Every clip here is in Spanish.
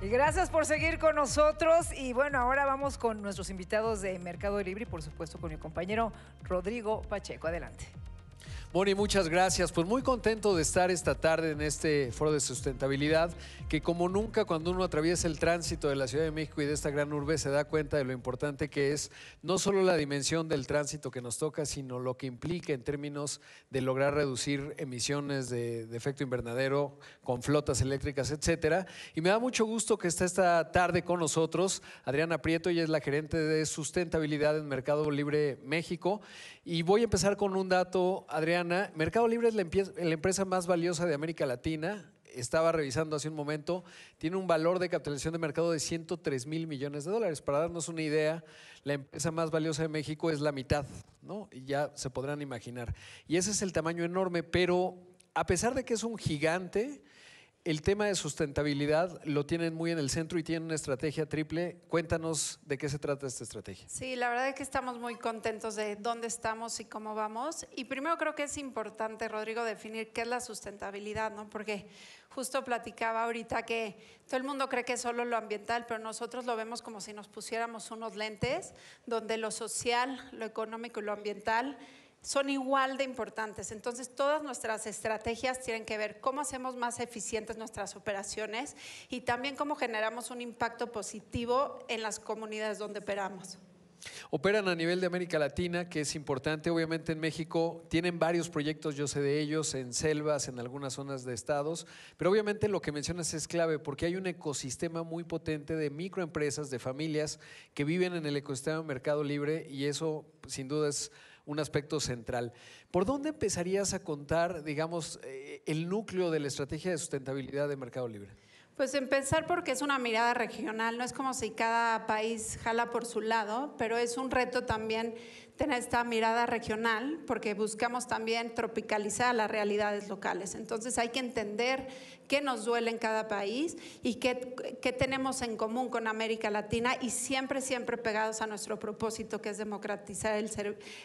Y gracias por seguir con nosotros. Y bueno, ahora vamos con nuestros invitados de Mercado Libre y por supuesto con mi compañero Rodrigo Pacheco. Adelante. Moni, muchas gracias. Pues muy contento de estar esta tarde en este foro de sustentabilidad, que como nunca cuando uno atraviesa el tránsito de la Ciudad de México y de esta gran urbe se da cuenta de lo importante que es no solo la dimensión del tránsito que nos toca, sino lo que implica en términos de lograr reducir emisiones de, de efecto invernadero con flotas eléctricas, etcétera. Y me da mucho gusto que esté esta tarde con nosotros Adriana Prieto, ella es la gerente de sustentabilidad en Mercado Libre México. Y voy a empezar con un dato, Adriana Mercado Libre es la, empresa más valiosa de América Latina. Estaba revisando hace un momento. Tiene un valor de capitalización de mercado de 103 mil millones de dólares. Para darnos una idea, la empresa más valiosa de México es la mitad, ¿no? Y ya se podrán imaginar. Y ese es el tamaño enorme, pero a pesar de que es un gigante, el tema de sustentabilidad lo tienen muy en el centro y tienen una estrategia triple. Cuéntanos de qué se trata esta estrategia. Sí, la verdad es que estamos muy contentos de dónde estamos y cómo vamos. Y primero creo que es importante, Rodrigo, definir qué es la sustentabilidad, ¿no? Porque justo platicaba ahorita que todo el mundo cree que es solo lo ambiental, pero nosotros lo vemos como si nos pusiéramos unos lentes donde lo social, lo económico y lo ambiental son igual de importantes. Entonces, todas nuestras estrategias tienen que ver cómo hacemos más eficientes nuestras operaciones y también cómo generamos un impacto positivo en las comunidades donde operamos. Operan a nivel de América Latina, que es importante, obviamente en México. Tienen varios proyectos, yo sé de ellos, en selvas, en algunas zonas de estados. Pero obviamente lo que mencionas es clave, porque hay un ecosistema muy potente de microempresas, de familias que viven en el ecosistema de mercado libre y eso sin duda es un aspecto central. ¿Por dónde empezarías a contar, digamos, eh, el núcleo de la estrategia de sustentabilidad de Mercado Libre? Pues empezar porque es una mirada regional, no es como si cada país jala por su lado, pero es un reto también tener esta mirada regional, porque buscamos también tropicalizar las realidades locales. Entonces hay que entender qué nos duele en cada país y qué, qué tenemos en común con América Latina y siempre, siempre pegados a nuestro propósito, que es democratizar el,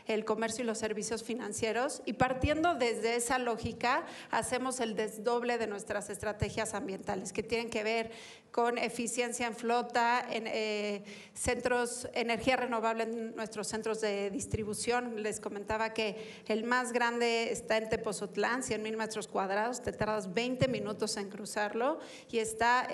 el comercio y los servicios financieros. Y partiendo desde esa lógica, hacemos el desdoble de nuestras estrategias ambientales, que tienen que ver con eficiencia en flota, en eh, centros, energía renovable en nuestros centros de distribución. Les comentaba que el más grande está en Tepozotlán, 100 mil metros cuadrados, te tardas 20 minutos en cruzarlo y está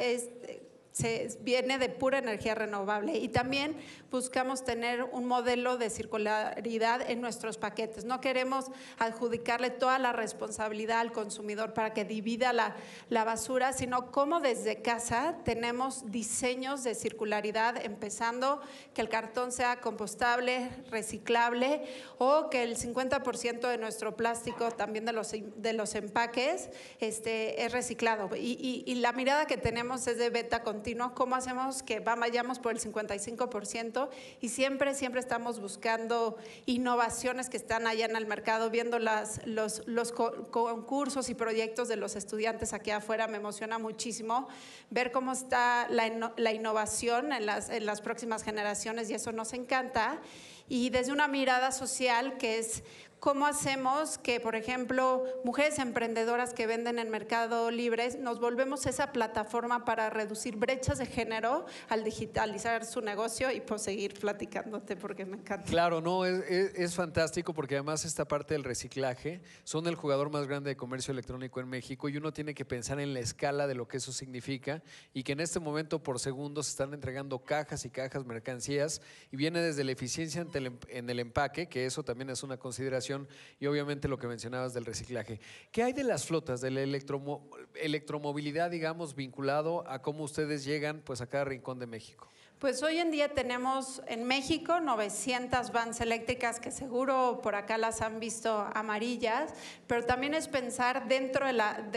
se viene de pura energía renovable y también buscamos tener un modelo de circularidad en nuestros paquetes. No queremos adjudicarle toda la responsabilidad al consumidor para que divida la, la basura, sino cómo desde casa tenemos diseños de circularidad, empezando que el cartón sea compostable, reciclable o que el 50% de nuestro plástico, también de los, de los empaques, este, es reciclado. Y, y, y la mirada que tenemos es de beta con cómo hacemos que vayamos por el 55% y siempre, siempre estamos buscando innovaciones que están allá en el mercado, viendo las, los, concursos y proyectos de los estudiantes aquí afuera. Me emociona muchísimo ver cómo está la, innovación en en las próximas generaciones y eso nos encanta. Y desde una mirada social que es ¿Cómo hacemos que, por ejemplo, mujeres emprendedoras que venden en Mercado Libre, nos volvemos esa plataforma para reducir brechas de género al digitalizar su negocio y por pues, seguir platicándote porque me encanta? Claro, no, es, es fantástico porque además esta parte del reciclaje, son el jugador más grande de comercio electrónico en México y uno tiene que pensar en la escala de lo que eso significa y que en este momento por segundo se están entregando cajas y cajas mercancías y viene desde la eficiencia em, en el empaque, que eso también es una consideración y obviamente lo que mencionabas del reciclaje. ¿Qué hay de las flotas, del electromo electromovilidad, digamos, vinculado a cómo ustedes llegan pues a cada rincón de México? Pues hoy en día tenemos en México 900 vans eléctricas que seguro por acá las han visto amarillas, pero también es pensar dentro de,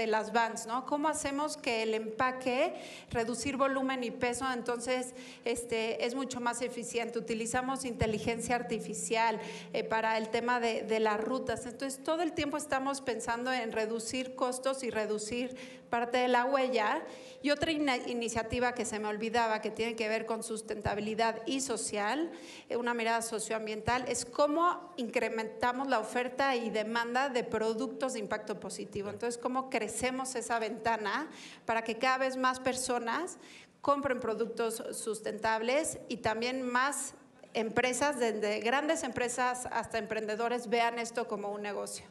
las vans, ¿no? ¿Cómo hacemos que el empaque, reducir volumen y peso, entonces este, es mucho más eficiente? Utilizamos inteligencia artificial eh, para el tema de, las rutas, entonces todo el tiempo estamos pensando en reducir costos y reducir parte de la huella. Y otra iniciativa que se me olvidaba, que tiene que ver con sustentabilidad y social, eh, una mirada socioambiental, es cómo incrementamos la oferta y demanda de productos de impacto positivo. Entonces, cómo crecemos esa ventana para que cada vez más personas compren productos sustentables y también más empresas, desde grandes empresas hasta emprendedores, vean esto como un negocio.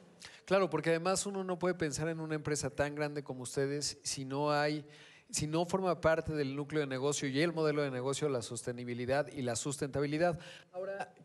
Claro, porque además uno no puede pensar en una empresa tan grande como ustedes si no hay si no forma parte del núcleo de negocio y el modelo de negocio, la sostenibilidad y la sustentabilidad.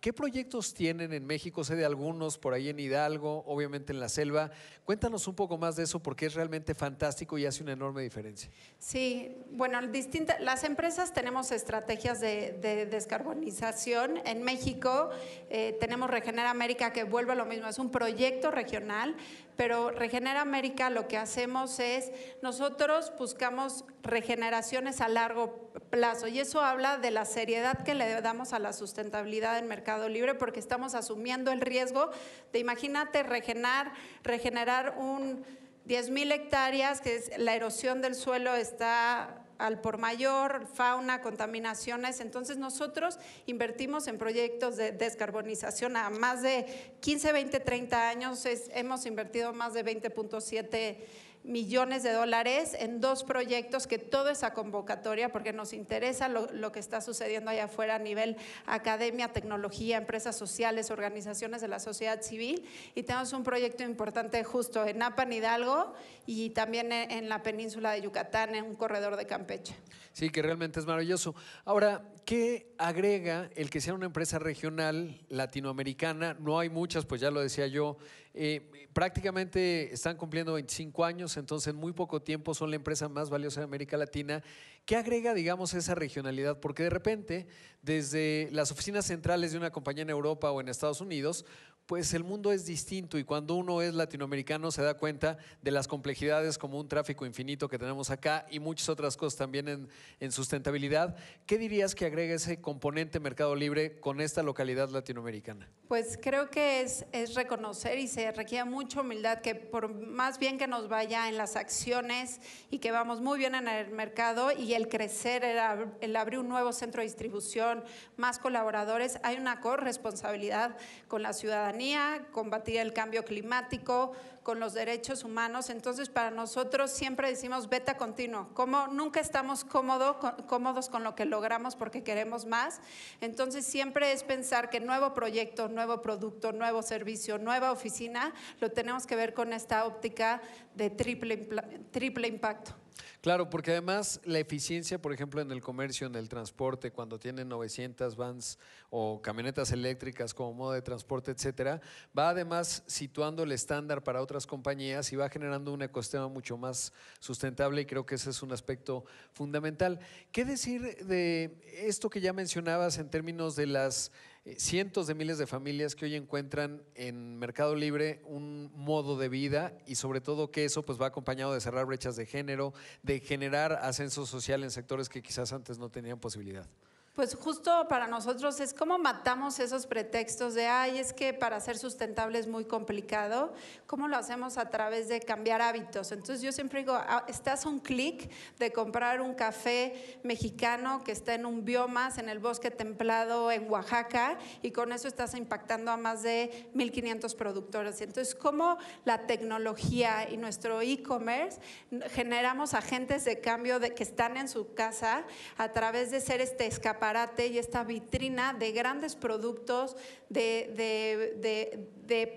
¿qué proyectos tienen en México? Sé de algunos por ahí en Hidalgo, obviamente en la selva. Cuéntanos un poco más de eso porque es realmente fantástico y hace una enorme diferencia. Sí, bueno, distintas. las empresas tenemos estrategias de, descarbonización. En México eh, tenemos Regenera América que vuelve a lo mismo, es un proyecto regional pero Regenera América lo que hacemos es, nosotros buscamos regeneraciones a largo plazo y eso habla de la seriedad que le damos a la sustentabilidad en Mercado Libre porque estamos asumiendo el riesgo de, imagínate, regenerar, regenerar un 10.000 hectáreas, que es, la erosión del suelo está al por mayor, fauna, contaminaciones. Entonces nosotros invertimos en proyectos de descarbonización a más de 15, 20, 30 años. hemos invertido más de 20.7 millones de dólares en dos proyectos que toda esa convocatoria, porque nos interesa lo, que está sucediendo allá afuera a nivel academia, tecnología, empresas sociales, organizaciones de la sociedad civil, y tenemos un proyecto importante justo en Apan Hidalgo y también en la península de Yucatán, en un corredor de Campeche. Sí, que realmente es maravilloso. Ahora, ¿qué agrega el que sea una empresa regional latinoamericana? No hay muchas, pues ya lo decía yo, eh, prácticamente están cumpliendo 25 años, entonces en muy poco tiempo son la empresa más valiosa de América Latina ¿Qué agrega, digamos, esa regionalidad? Porque de repente, desde las oficinas centrales de una compañía en Europa o en Estados Unidos, pues el mundo es distinto y cuando uno es latinoamericano se da cuenta de las complejidades como un tráfico infinito que tenemos acá y muchas otras cosas también en, en sustentabilidad. ¿Qué dirías que agrega ese componente mercado libre con esta localidad latinoamericana? Pues creo que es, es reconocer y se requiere mucha humildad que por más bien que nos vaya en las acciones y que vamos muy bien en el mercado y el crecer, el, abrir un nuevo centro de distribución, más colaboradores, hay una corresponsabilidad con la ciudadanía, combatir el cambio climático, con los derechos humanos. Entonces, para nosotros siempre decimos beta continuo, como nunca estamos cómodos con lo que logramos porque queremos más. Entonces, siempre es pensar que nuevo proyecto, nuevo producto, nuevo servicio, nueva oficina, lo tenemos que ver con esta óptica de triple, triple impacto. Claro, porque además la eficiencia, por ejemplo, en el comercio, en el transporte, cuando tienen 900 vans o camionetas eléctricas como modo de transporte, etcétera, va además situando el estándar para otras compañías y va generando un ecosistema mucho más sustentable y creo que ese es un aspecto fundamental. ¿Qué decir de esto que ya mencionabas en términos de las eh, cientos de miles de familias que hoy encuentran en Mercado Libre un modo de vida y sobre todo que eso pues va acompañado de cerrar brechas de género, de generar ascenso social en sectores que quizás antes no tenían posibilidad pues justo para nosotros es cómo matamos esos pretextos de, ay, es que para ser sustentable es muy complicado, cómo lo hacemos a través de cambiar hábitos. Entonces yo siempre digo, ah, estás a un clic de comprar un café mexicano que está en un biomas, en el bosque templado en Oaxaca, y con eso estás impactando a más de 1.500 productores. Entonces, cómo la tecnología y nuestro e-commerce generamos agentes de cambio de, que están en su casa a través de ser este escapatorio y esta vitrina de grandes productos, de,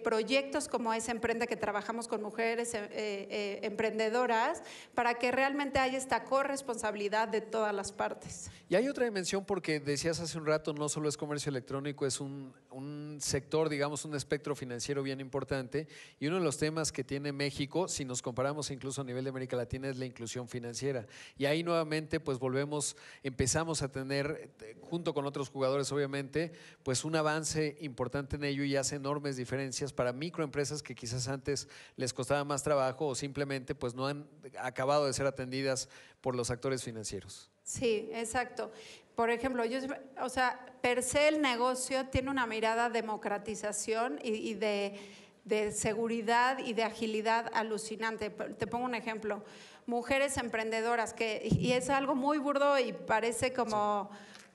proyectos como esa Emprenda, que trabajamos con mujeres eh, eh, emprendedoras, para que realmente haya esta corresponsabilidad de todas las partes. Y hay otra dimensión, porque decías hace un rato, no solo es comercio electrónico, es un, un sector, digamos, un espectro financiero bien importante. Y uno de los temas que tiene México, si nos comparamos incluso a nivel de América Latina, es la inclusión financiera. Y ahí nuevamente, pues volvemos, empezamos a tener eh, junto con otros jugadores obviamente, pues un avance importante en ello y hace enormes diferencias para microempresas que quizás antes les costaba más trabajo o simplemente pues no han acabado de ser atendidas por los actores financieros. Sí, exacto. Por ejemplo, yo, o sea, per se el negocio tiene una mirada de democratización y, de seguridad y de agilidad alucinante. Te pongo un ejemplo, mujeres emprendedoras, que, y es algo muy burdo y parece como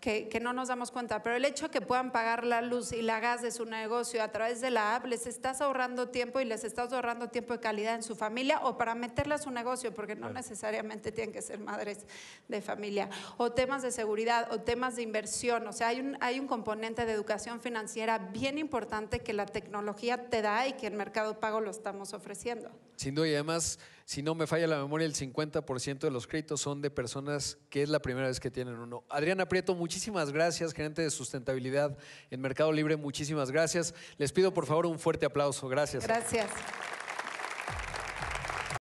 que, no nos damos cuenta, pero el hecho de que puedan pagar la luz y la gas de su negocio a través de la app, les estás ahorrando tiempo y les estás ahorrando tiempo de calidad en su familia o para meterla a su negocio, porque no necesariamente tienen que ser madres de familia, o temas de seguridad, o temas de inversión, o sea, hay un, hay un componente de educación financiera bien importante que la tecnología te da y que el mercado pago lo estamos ofreciendo. Sin y además si no me falla la memoria, el 50% de los créditos son de personas que es la primera vez que tienen uno. Adriana Prieto, muchísimas gracias, gerente de sustentabilidad en Mercado Libre, muchísimas gracias. Les pido por favor un fuerte aplauso. Gracias. Gracias.